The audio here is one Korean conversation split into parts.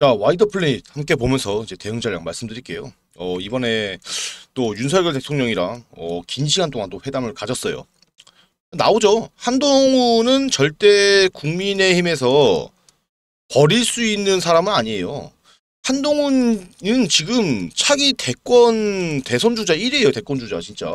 자 와이드 플레이 함께 보면서 이제 대응 전략 말씀드릴게요. 어, 이번에 또 윤석열 대통령이랑 어, 긴 시간 동안 또 회담을 가졌어요. 나오죠. 한동훈은 절대 국민의힘에서 버릴 수 있는 사람은 아니에요. 한동훈은 지금 차기 대권 대선주자 1위에요. 대권주자 진짜.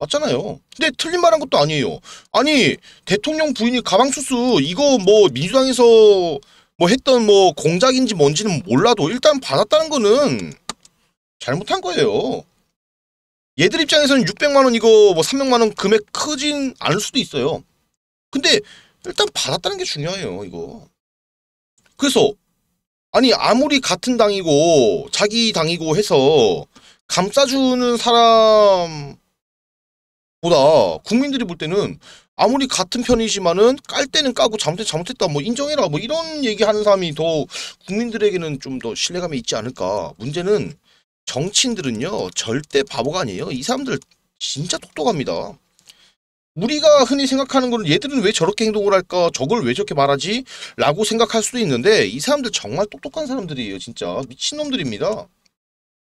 맞잖아요. 근데 틀린 말한 것도 아니에요. 아니 대통령 부인이 가방수수 이거 뭐 민주당에서 뭐 했던 뭐 공작인지 뭔지는 몰라도 일단 받았다는 거는 잘못한 거예요. 얘들 입장에서는 600만 원 이거 뭐 300만 원 금액 크진 않을 수도 있어요. 근데 일단 받았다는 게 중요해요, 이거. 그래서 아니 아무리 같은 당이고 자기 당이고 해서 감싸주는 사람보다 국민들이 볼 때는 아무리 같은 편이지만은 깔 때는 까고 잘못했 잘못했다 뭐 인정해라 뭐 이런 얘기하는 사람이 더 국민들에게는 좀 더 신뢰감이 있지 않을까 문제는 정치인들은요 절대 바보가 아니에요 이 사람들 진짜 똑똑합니다 우리가 흔히 생각하는 거는 얘들은 왜 저렇게 행동을 할까 저걸 왜 저렇게 말하지 라고 생각할 수도 있는데 이 사람들 정말 똑똑한 사람들이에요 진짜 미친놈들입니다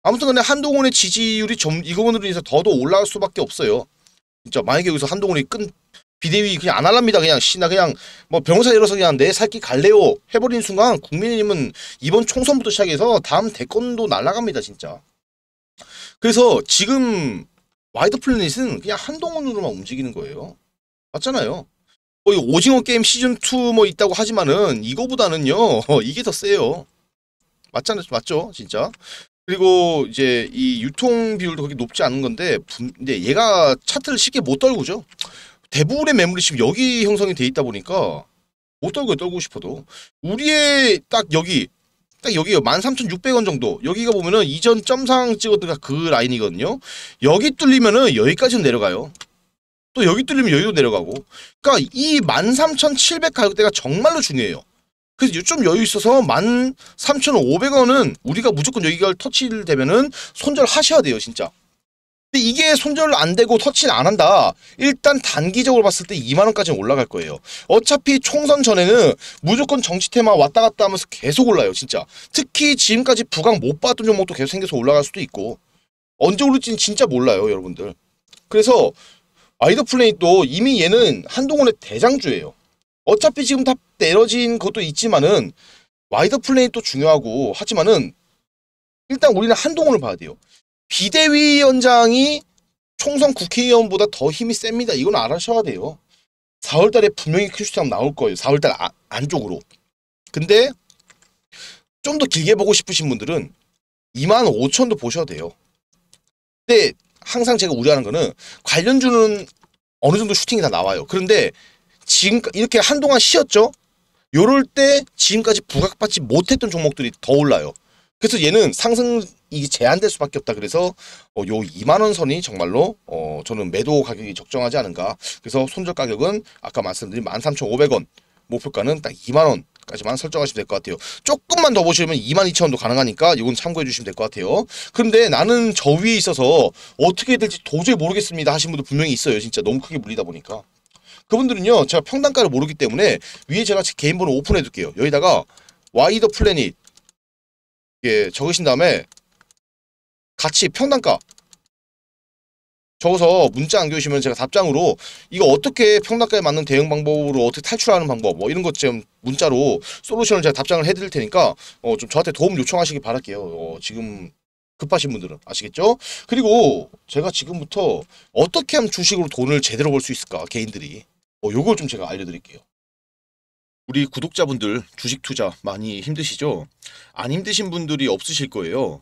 아무튼 간에 한동훈의 지지율이 점, 이거으로 인해서 더더 올라갈 수밖에 없어요 진짜 만약에 여기서 한동훈이 끈 비대위 그냥 안 할랍니다. 그냥 씨나 그냥 뭐 변호사 이어서 그냥 내 살기 갈래요 해버린 순간 국민의힘은 이번 총선부터 시작해서 다음 대권도 날라갑니다 진짜. 그래서 지금 와이드 플래닛은 그냥 한동훈으로만 움직이는 거예요. 맞잖아요. 뭐 오징어 게임 시즌2 뭐 있다고 하지만은 이거보다는요 이게 더 세요. 맞잖아요. 맞죠 진짜. 그리고 이제 이 유통 비율도 그렇게 높지 않은 건데 근데 얘가 차트를 쉽게 못 떨구죠. 대부분의 매물이 지금 여기 형성이 돼 있다 보니까 못떨고 떨고 싶어도 우리의 딱 여기 딱 여기요 13,600원 정도 여기가 보면은 이전 점상 찍었던 그 라인이거든요 여기 뚫리면은 여기까지는 내려가요 또 여기 뚫리면 여기도 내려가고 그러니까 이 13,700 가격대가 정말로 중요해요 그래서 좀 여유 있어서 13,500원은 우리가 무조건 여기가 터치되면은 손절 하셔야 돼요 진짜 근데 이게 손절 안 되고 터치를안 한다. 일단 단기적으로 봤을 때 2만 원까지는 올라갈 거예요. 어차피 총선 전에는 무조건 정치 테마 왔다 갔다 하면서 계속 올라요, 진짜. 특히 지금까지 부각 못 봤던 종목도 계속 생겨서 올라갈 수도 있고. 언제 오를지는 진짜 몰라요, 여러분들. 그래서 아이더 플레이도 이미 얘는 한동훈의 대장주예요. 어차피 지금 다 내려진 것도 있지만은 와이더 플레이도 중요하고 하지만은 일단 우리는 한동훈을 봐야 돼요. 비대위원장이 총선 국회의원보다 더 힘이 셉니다. 이건 알아셔야 돼요. 4월달에 분명히 큐시장 나올 거예요. 4월달 아, 안쪽으로. 근데 좀 더 길게 보고 싶으신 분들은 2만 5천도 보셔야 돼요. 근데 항상 제가 우려하는 거는 관련주는 어느 정도 슈팅이 다 나와요. 그런데 지금 이렇게 한동안 쉬었죠? 요럴 때 지금까지 부각받지 못했던 종목들이 더 올라요. 그래서 얘는 상승 이게 제한될 수밖에 없다. 그래서 어, 요 2만 원 선이 정말로 어, 저는 매도 가격이 적정하지 않은가. 그래서 손절 가격은 아까 말씀드린 13,500원, 목표가는 딱 2만 원. 까지만 설정하시면 될 것 같아요. 조금만 더 보시면 22,000원도 가능하니까 이건 참고해 주시면 될 것 같아요. 근데 나는 저 위에 있어서 어떻게 될지 도저히 모르겠습니다 하신 분도 분명히 있어요. 진짜 너무 크게 물리다 보니까. 그분들은요. 제가 평단가를 모르기 때문에 위에 제가 개인 번호 오픈해 둘게요. 여기다가 와이더 플래닛 예, 적으신 다음에 같이 평당가 적어서 문자 안겨주시면 제가 답장으로 이거 어떻게 평당가에 맞는 대응 방법으로 어떻게 탈출하는 방법 뭐 이런 것 좀 문자로 솔루션을 제가 답장을 해드릴 테니까 어 좀 저한테 도움 요청하시기 바랄게요. 어 지금 급하신 분들은 아시겠죠? 그리고 제가 지금부터 어떻게 하면 주식으로 돈을 제대로 벌 수 있을까 개인들이 어, 요걸 좀 제가 알려드릴게요. 우리 구독자분들 주식 투자 많이 힘드시죠? 안 힘드신 분들이 없으실 거예요.